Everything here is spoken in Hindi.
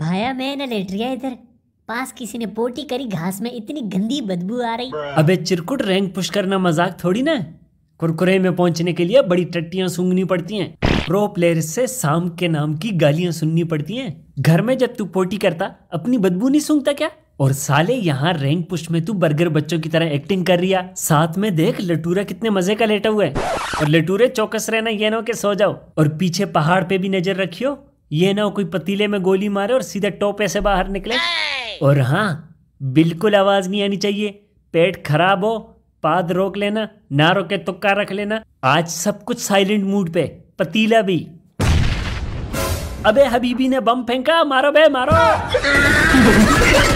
भाया मैं ना लेट गया इधर पास किसी ने पोटी करी घास में इतनी गंदी बदबू आ रही अबे चिरकुट रैंक पुश करना मजाक थोड़ी ना कुरकुरे में पहुंचने के लिए बड़ी टट्टियां सूंघनी पड़ती हैं प्रो प्लेयर से शाम के नाम की गालियां सुननी पड़ती हैं घर में जब तू पोटी करता अपनी बदबू नहीं सूंघता क्या और साले यहाँ रैंक पुश में तू बर्गर बच्चों की तरह एक्टिंग कर रिया साथ में देख लटूरा कितने मजे का लेटा हुआ है और लटूरे चौकस रहना ये नो के सो जाओ और पीछे पहाड़ पे भी नजर रखियो ये ना कोई पतीले में गोली मारे और सीधे टोपे से बाहर निकले और हाँ बिल्कुल आवाज नहीं आनी चाहिए पेट खराब हो पाद रोक लेना ना रोके तो तुक्का रख लेना आज सब कुछ साइलेंट मूड पे पतीला भी अबे हबीबी ने बम फेंका मारो बे मारो